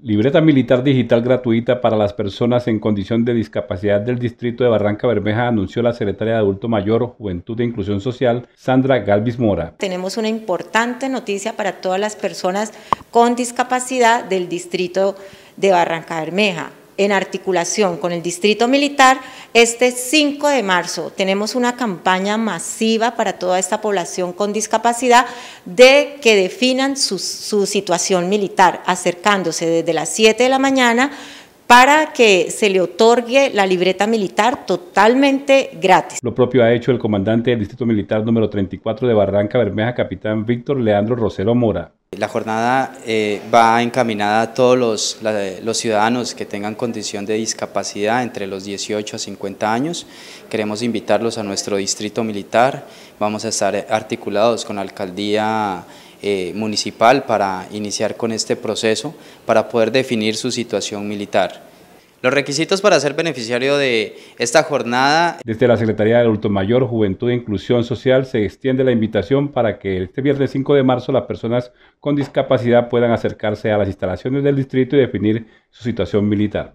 Libreta Militar Digital gratuita para las personas en condición de discapacidad del Distrito de Barranca Bermeja anunció la secretaria de Adulto Mayor, Juventud e Inclusión Social, Sandra Galvis Mora. Tenemos una importante noticia para todas las personas con discapacidad del Distrito de Barranca Bermeja en articulación con el Distrito Militar, este 5 de marzo tenemos una campaña masiva para toda esta población con discapacidad de que definan su, situación militar, acercándose desde las 7 de la mañana para que se le otorgue la libreta militar totalmente gratis. Lo propio ha hecho el comandante del Distrito Militar número 34 de Barranca Bermeja, capitán Víctor Leandro Rosero Mora. La jornada eh, va encaminada a todos los, ciudadanos que tengan condición de discapacidad entre los 18 a 50 años. Queremos invitarlos a nuestro distrito militar. Vamos a estar articulados con la alcaldía eh, municipal para iniciar con este proceso para poder definir su situación militar. Los requisitos para ser beneficiario de esta jornada. Desde la Secretaría de Adulto Mayor, Juventud e Inclusión Social se extiende la invitación para que este viernes 5 de marzo las personas con discapacidad puedan acercarse a las instalaciones del distrito y definir su situación militar.